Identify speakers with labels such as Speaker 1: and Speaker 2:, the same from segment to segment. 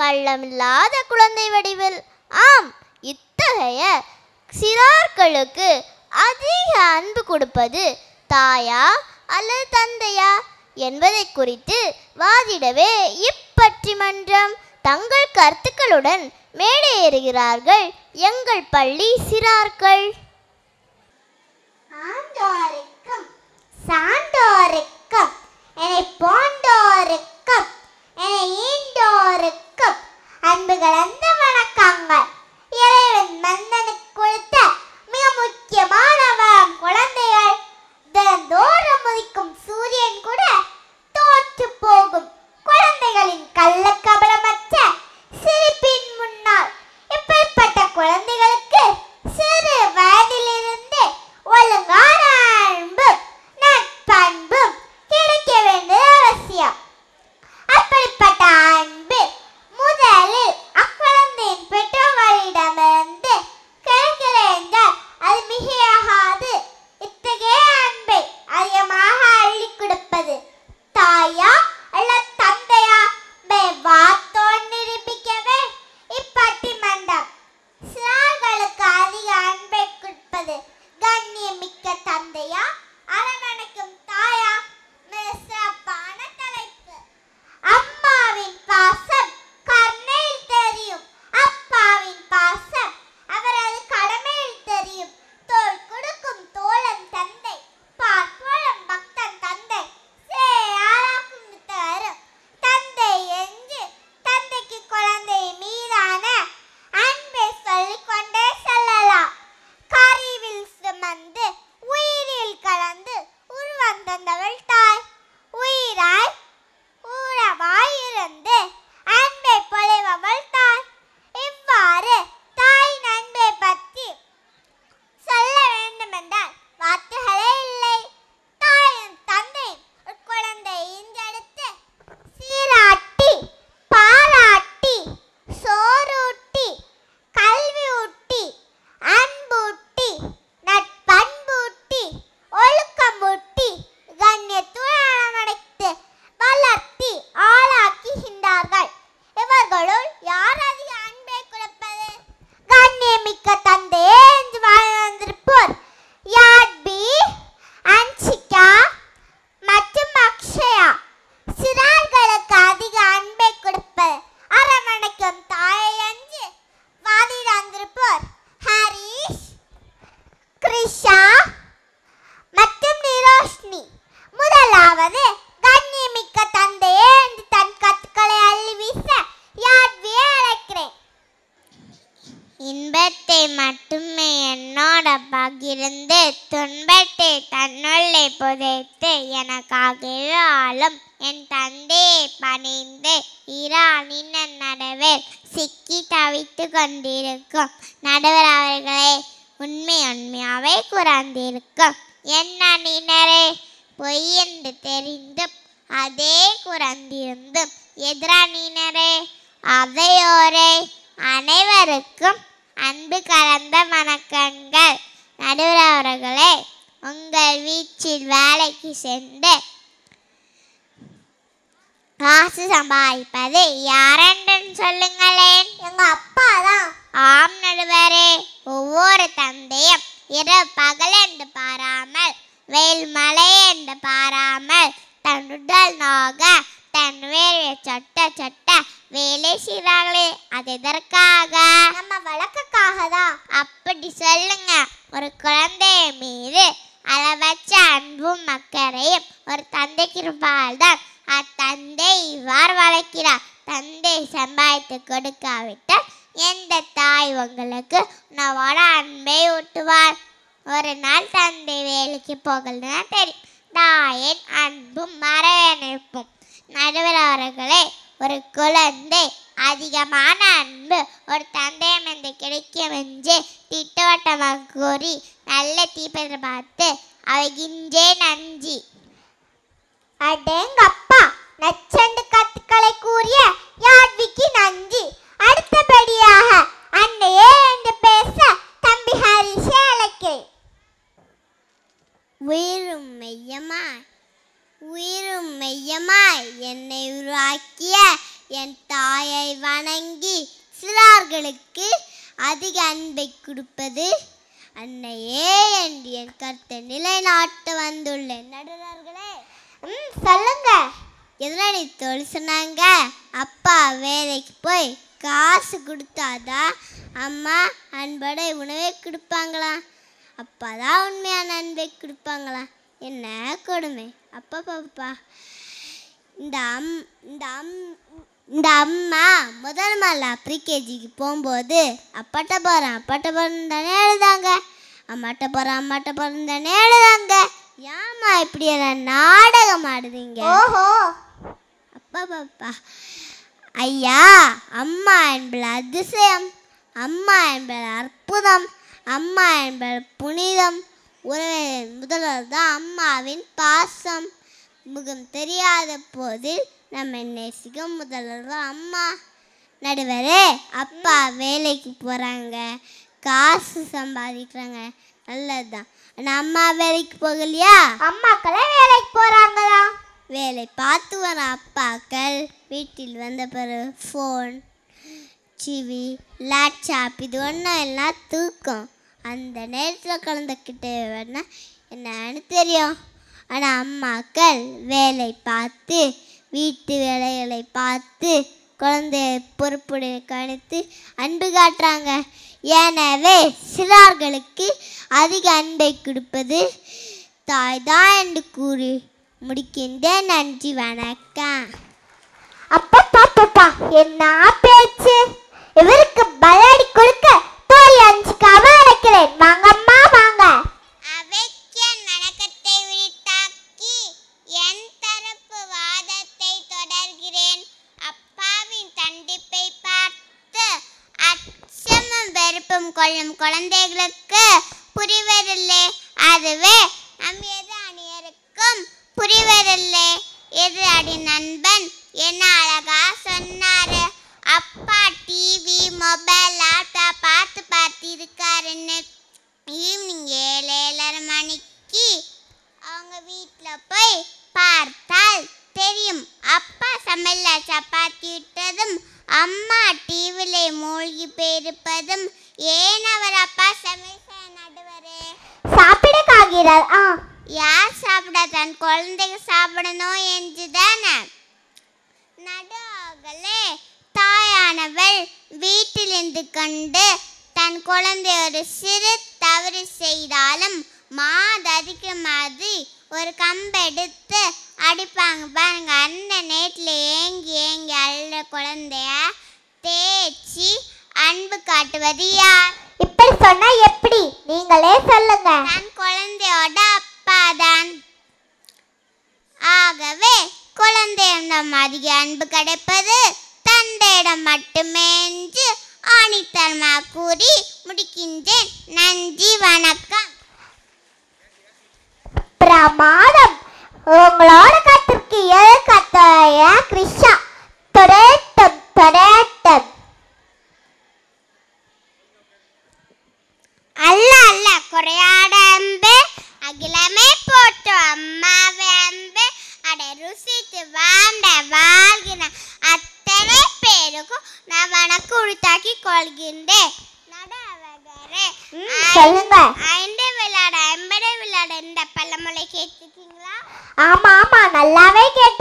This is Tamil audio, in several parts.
Speaker 1: கள்ளமில்லாத குழந்தை வடிவில் ஆம் இத்தகைய சிறார்களுக்கு அதிக அன்பு கொடுப்பது தாயா அல்லது தந்தையா என்பதை குறித்து வாதிடவே மன்றம் தங்கள் கருத்துக்களுடன் மேடையேறுகிறார்கள் எங்கள் பள்ளி சிறார்கள் சான் இருந்து துன்பத்தை தன்னுள்ளே புதைத்து எனக்காக ஆளும் என் தந்தையை பணிந்து ஈரானின் நடுவில் சிக்கி தவித்து கொண்டிருக்கும் நடுவர் அவர்களே உண்மை உண்மையாவே குறந்திருக்கும் என் அணியினரே பொய் என்று தெரிந்தும் அதே குறந்திருந்தும் எதிரணியினரே அவையோரே அனைவருக்கும் அன்பு கலந்த வணக்கங்கள் நடுவர் அவர்களே உங்கள் வீச்சில் வேலைக்கு சென்று காசு சம்பாதிப்பது யாரென்று சொல்லுங்களேன் எங்க அப்பா தான் ஆம் நடுவரே ஒவ்வொரு தந்தையும் இரவு பகல் என்று பாராமல் வெயில் மலை என்று பாராமல் தன் உடல் நோக தன் வேலையை சொட்ட சொட்ட வேலை செய்கிறார்களே அது எதற்காக நம்ம வழக்கக்காக தான் அப்படி சொல்லுங்க ஒரு குழந்தை மீது அளவற்ற அன்பும் அக்கறையும் ஒரு தந்தைக்கு இருப்பால்தான் அத்தந்தை இவ்வாறு வளர்க்கிறார் தந்தை சம்பாதித்து கொடுக்காவிட்டால் எந்த தாய் உங்களுக்கு உணவோட அன்பை ஊட்டுவார் ஒரு நாள் தந்தை வேலைக்கு போகலன்னா தெரியும் தாயின் அன்பும் மரவணைப்பும் நடுவர் அவர்களே ஒரு குழந்தை அதிகமான அன்பு ஒரு தந்தையம் என்று கிடைக்கும் என்று திட்டவட்டமாக கூறி நல்ல தீபத்தை பார்த்து அழகின்றே நஞ்சி அடேங்கப்பா நச்சண்டு கத்துக்களை கூறிய யாத்விக்கு நஞ்சி அடுத்தபடியாக அன்னையே என்று பேச தம்பி ஹரிஷை அழைக்கிறேன் உயிரும் மெய்யமாய் உயிரும் மெய்யமாய் என்னை உருவாக்கிய என் தாயை வணங்கி சிறார்களுக்கு அதிக அன்பை கொடுப்பது அன்னையே என்று என் கருத்தை நிலைநாட்ட வந்துள்ளேன் நடுவார்களே ம் சொல்லுங்க எதனா நீ தொழில் சொன்னாங்க அப்பா வேலைக்கு போய் காசு கொடுத்தாதான் அம்மா அன்போட உணவை கொடுப்பாங்களாம் அப்பா தான் உண்மையான அன்பை கொடுப்பாங்களாம் என்ன கொடுமை அப்பா பாப்பா இந்த அம் இந்த அம் இந்த அம்மா முதல் நாள் கேஜிக்கு போகும்போது அப்பாட்ட போகிறேன் அப்பாட்ட போகிறேன் தானே எழுதாங்க அம்மாட்ட போகிறேன் அம்மாட்ட போகிறேன் தானே எழுதாங்க ஏம்மா இப்படி எல்லாம் நாடகம் ஆடுதீங்க ஓஹோ அப்பா பாப்பா ஐயா அம்மா என்பது அதிசயம் அம்மா என்பது அற்புதம் அம்மா என்பது புனிதம் உறவே முதல்வர் தான் அம்மாவின் பாசம் முகம் தெரியாத போதில் நம்ம நேசிக்கும் முதல்வர் அம்மா நடுவரே அப்பா வேலைக்கு போகிறாங்க காசு சம்பாதிக்கிறாங்க நல்லதுதான் ஆனால் அம்மா வேலைக்கு போகலையா அம்மாக்களே வேலைக்கு போகிறாங்களா வேலை பார்த்து வர அப்பாக்கள் வீட்டில் வந்த பிறகு ஃபோன் டிவி லேப்டாப் இது ஒன்றும் எல்லாம் தூக்கம் அந்த நேரத்தில் கலந்துக்கிட்டே வேணா என்னன்னு தெரியும் ஆனால் அம்மாக்கள் வேலை பார்த்து வீட்டு வேலைகளை பார்த்து குழந்தைய பொறுப்புடைய கணித்து அன்பு காட்டுறாங்க எனவே சிறார்களுக்கு அதிக அன்பை கொடுப்பது தாய் தான் என்று கூறி முடிக்கின்றேன் நன்றி வணக்கம் அப்பப்பா பாப்பா என்ன பேச்சு இவருக்கு பலாடி கொடுக்க தோல் அஞ்சுக்காம அழைக்கிறேன் எது அடி நண்பன் என்ன அழகா சொன்னாரு அப்பா டிவி மொபைல் லேப்டாப் பார்த்து பார்த்து இருக்காருன்னு ஈவினிங் ஏழு ஏழரை மணிக்கு அவங்க வீட்டில் போய் பார்த்தால் தெரியும் அப்பா சமையல சப்பாத்தி விட்டதும் அம்மா டிவியில் மூழ்கி போயிருப்பதும் ஏன் அவர் அப்பா சமையல் நடுவர் சாப்பிட காகிறார் ஆ யார் சாப்பிட தன் குழந்தைங்க சாப்பிடணும் என்று தானே நடு ஆகலே தாயானவள் வீட்டிலிருந்து கொண்டு தன் குழந்தை ஒரு சிறு தவறு செய்தாலும் மாதரிக்கும் மாதிரி ஒரு கம்பெடுத்து அடிப்பாங்க பாருங்க அந்த நேட்டில் ஏங்கி ஏங்கி அல்ல குழந்தைய தேய்ச்சி அன்பு காட்டுவது யார் இப்படி சொன்னா எப்படி நீங்களே சொல்லுங்க அதிக அன்பு கிடைப்பது தந்தையிடம் மட்டுமே என்று ஆணித்தரமா கூறி முடிக்கின்றேன் நன்றி வணக்கம் பிரமாதம் உங்களோட கத்திற்கு ஏழு கத்தாய கிருஷ்ணா தொடர்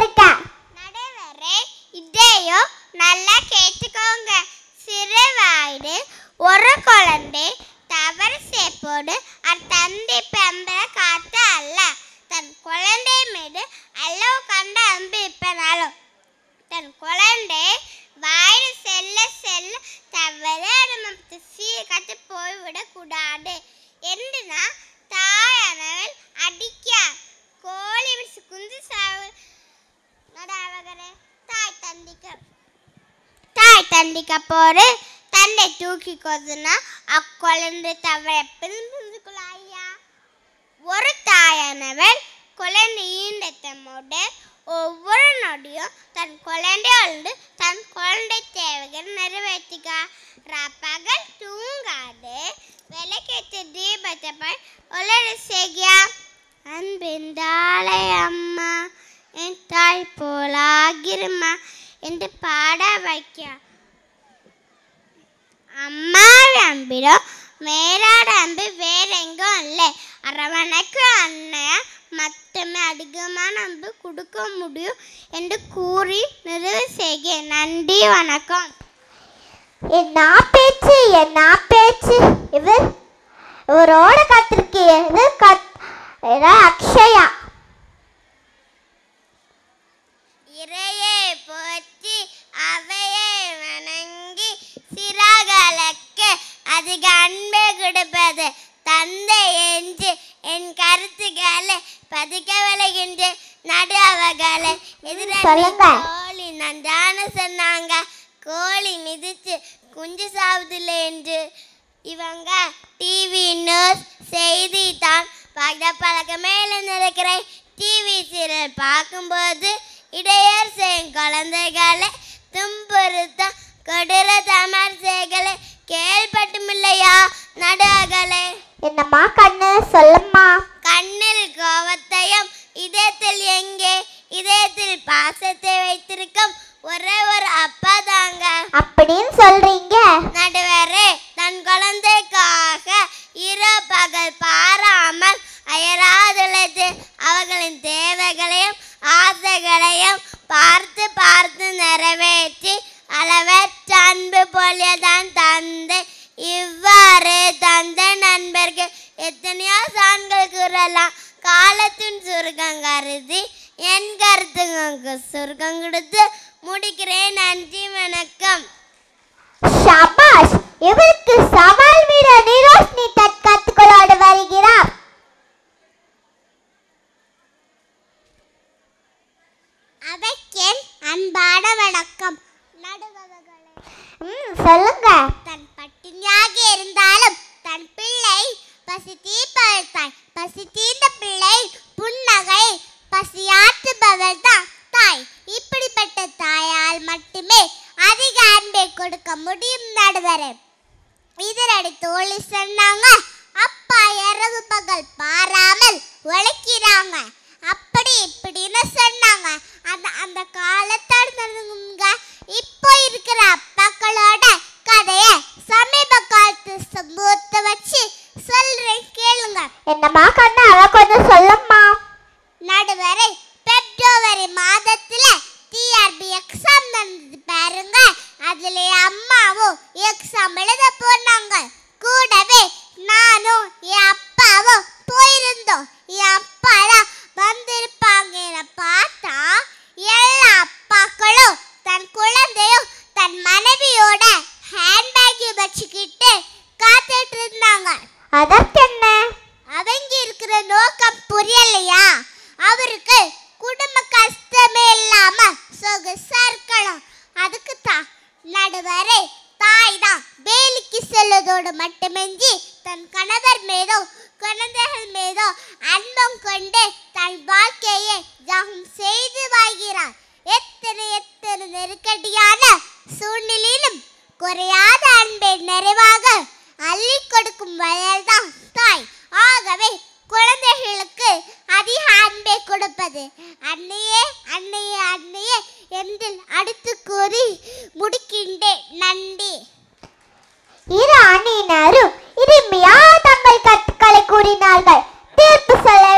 Speaker 1: கேட்டிருக்கா நடுவரே இதையும் நல்லா கேட்டுக்கோங்க சிறு வயது ஒரு குழந்தை தவறு செய்யப்போடு அது தந்தை பெம்பர காத்து அல்ல தன் குழந்தை மீது அல்லவு கண்ட அன்பு இப்பனாலும் தன் குழந்தை வாயில் செல்ல செல்ல தவறு அனுமதித்து சீக்கிரத்து போய்விடக்கூடாது என்றுனா தாயானவள் அடிக்க கோழி குந்து சா மகரே தாய் தந்திக்க தாய் தந்திக்க போரு தந்தை தூக்கி கொதுனா அக்குழந்தை தவிர பிரிந்துக்குள்ள ஐயா ஒரு தாயானவள் குழந்தை ஈண்டத்தமோடு ஒவ்வொரு நொடியும் தன் குழந்தை அழுது தன் குழந்தை தேவைகள் நிறைவேற்றிக்கா பகல் தூங்காது விளக்கேற்ற தீபத்தை ஒளர செய்யா அன்பின் தாளை அம்மா என் தாய் போலாகிருமா என்று பாட வைக்க அம்மா மேலாட அம்பு வேற எங்கும் இல்லை அரவணைக்கு அண்ணன் மட்டுமே அதிகமான அம்பு கொடுக்க முடியும் என்று கூறி நிறைவு செய்க நன்றி வணக்கம் என்ன பேச்சு என்ன பேச்சு இவர் இவரோட கத்திருக்கேன் அக்ஷயா எனக்கு அன்பை கொடுப்பது தந்தை என்று என் கருத்துக்களை பதிக்க விளைகின்ற நடு அவகளை அவர்களை கோழி நன்றான சொன்னாங்க கோழி மிதிச்சு குஞ்சு சாவுதில்லை என்று இவங்க டிவி நியூஸ் தான் பார்க்க பழக்கமே இழந்திருக்கிறேன் டிவி சீரியல் பார்க்கும்போது இடையர் செய்யும் குழந்தைகளை துன்புறுத்தம் கொடூர தமார் செய்களை கேள்பட்டுமில்லையா நடு அகலே என்னம்மா கண்ணு சொல்லம்மா கண்ணில் கோபத்தையும் இதயத்தில் எங்கே இதயத்தில் பாசத்தை வைத்திருக்கும் ஒரே ஒரு அப்பா தாங்க அப்படின்னு சொல்றீங்க காலத்தின் சுருக்கம் கருதி என் கருத்துக்கு சுருக்கம் கொடுத்து முடிக்கிறேன் நன்றி வணக்கம் சபாஷ் இவருக்கு சவால் விட நிரோஷ்னி தற்காத்துக்களோடு வருகிறார் அவைக்கேன் அன்பான வணக்கம் நடுவர்களே சொல்லுங்க தன் பட்டினியாக இருந்தாலும் தன் பிள்ளை பசித்தீ பழத்தாய் பசி தீர்ந்த பிள்ளை புன்னகை பசியாற்றுபவர் தான் தாய் இப்படிப்பட்ட தாயால் மட்டுமே அதிக அன்பை கொடுக்க முடியும் நடுவரே இதரடி தோழி சொன்னாங்க அப்பா இரவு பகல் பாராமல் உழைக்கிறாங்க அப்படி இப்படின்னு சொன்னாங்க அந்த அந்த காலத்தோட இப்போ இருக்கிற அப்பாக்களோட கதையை என்னம்மா கண்ணு அதை கொஞ்சம் சொல்லம்மா நடுவரை ஆகிறார் எத்தனை எத்தனை நெருக்கடியான சூழ்நிலையிலும் குறையாத அன்பை நிறைவாக அள்ளி கொடுக்கும் வயல்தான் தாய் ஆகவே குழந்தைகளுக்கு அதிக அன்பை கொடுப்பது அன்னையே அன்னையே அன்னையே என்று அடுத்து கூறி முடிக்கின்றேன் நன்றி இரு அணியினரும் இனிமையா தங்கள் கருத்துக்களை கூறினார்கள் தீர்ப்பு சொல்ல